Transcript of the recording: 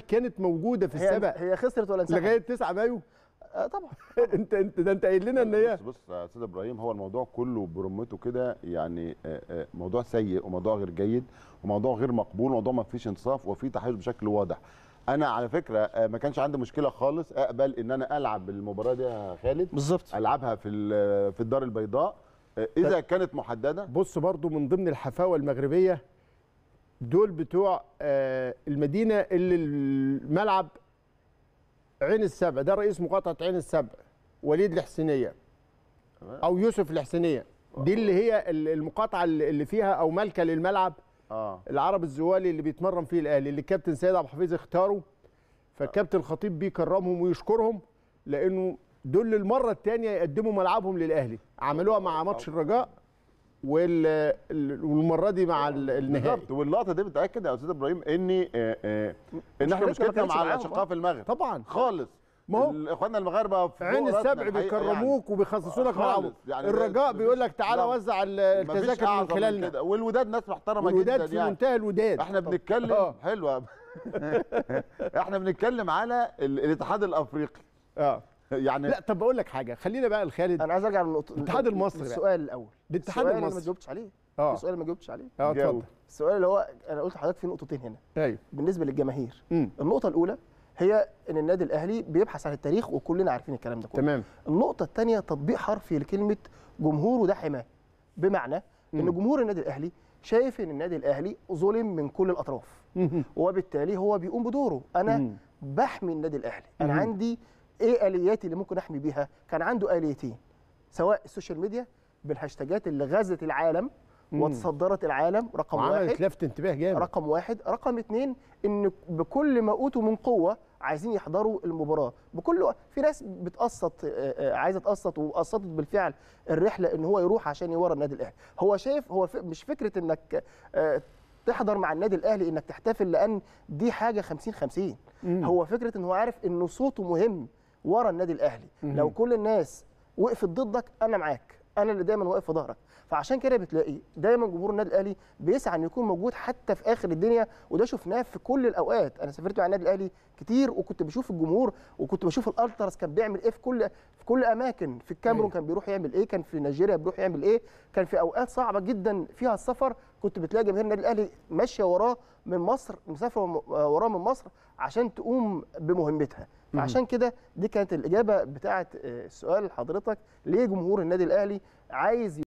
كانت موجوده في السبق هي خسرت ولا انسحبت لغايه 9 مايو آه طبعا انت انت ده انت قايل لنا ان هي بص بص يا استاذ ابراهيم هو الموضوع كله برمته كده يعني آه، آه، موضوع سيء وموضوع غير جيد وموضوع غير مقبول وموضوع ما فيش انصاف وفي تحيز بشكل واضح انا على فكره آه، ما كانش عندي مشكله خالص اقبل ان انا العب المباراه دي يا خالد بالظبط العبها في في الدار البيضاء اذا طيب. كانت محدده بص برضو من ضمن الحفاوه المغربيه دول بتوع آه، المدينه اللي الملعب عين السبع ده رئيس مقاطعه عين السبع وليد الحسينيه او يوسف الحسينيه دي اللي هي المقاطعه اللي فيها او مالكه للملعب آه. العرب الزوالي اللي بيتمرن فيه الاهلي اللي الكابتن سيد عبد الحفيظ اختاره فالكابتن الخطيب بيكرمهم ويشكرهم لانه دول للمره الثانيه يقدموا ملعبهم للاهلي عملوها مع ماتش الرجاء والمره دي مع النهائي بالظبط واللقطه دي بتاكد يا استاذ ابراهيم ان ان احنا مشكلتنا مع الاشقاء آه. في المغرب طبعا خالص ما هو اخواننا المغاربه في عين السبع بيكرموك يعني وبيخصصوا لك ملعب يعني الرجاء بيقول لك تعالى وزع التذاكر من خلالنا والوداد ناس محترمه جدا يعني في منتهى الوداد احنا بنتكلم آه. حلوه احنا بنتكلم على الاتحاد الافريقي اه يعني لا طب بقول لك حاجه خلينا بقى لخالد انا عايز ارجع للنقطه الاتحاد المصري السؤال الاول الاتحاد المصري السؤال ما جاوبتش عليه اه السؤال ما جاوبتش عليه اه اتفضل السؤال اللي هو انا قلت لحضرتك في نقطتين هنا ايوه بالنسبه للجماهير مم. النقطه الاولى هي ان النادي الاهلي بيبحث عن التاريخ وكلنا عارفين الكلام ده كله تمام النقطه الثانيه تطبيق حرفي لكلمه جمهوره ده حماه بمعنى مم. ان جمهور النادي الاهلي شايف ان النادي الاهلي ظلم من كل الاطراف مم. وبالتالي هو بيقوم بدوره انا مم. بحمي النادي الاهلي انا مم. عندي ايه الياتي اللي ممكن احمي بيها كان عنده اليتين سواء السوشيال ميديا بالهاشتاجات اللي غزت العالم وتصدرت العالم رقم واحد لفت انتباه جامد رقم واحد رقم اثنين ان بكل ما اوتوا من قوه عايزين يحضروا المباراه بكل في ناس بتقسط آه، آه، عايزه تقسط وقسطت بالفعل الرحله ان هو يروح عشان يورى النادي الاهلي هو شايف هو مش فكره انك آه، تحضر مع النادي الاهلي انك تحتفل لان دي حاجه 50 50 هو فكره ان هو عارف ان صوته مهم ورا النادي الاهلي لو كل الناس وقفت ضدك انا معاك انا اللي دايما واقف في ظهرك فعشان كده بتلاقي دايما جمهور النادي الاهلي بيسعى ان يكون موجود حتى في اخر الدنيا وده شفناه في كل الاوقات انا سافرت مع النادي الاهلي كتير وكنت بشوف الجمهور وكنت بشوف الالترس كان بيعمل ايه في كل في كل اماكن في الكاميرون كان بيروح يعمل ايه كان في نيجيريا بيروح يعمل ايه كان في اوقات صعبه جدا فيها السفر كنت بتلاقي جماهير النادي الاهلي ماشيه وراه من مصر مسافره وراه من مصر عشان تقوم بمهمتها عشان كده دي كانت الاجابه بتاعه آه، السؤال حضرتك ليه جمهور النادي الاهلي عايز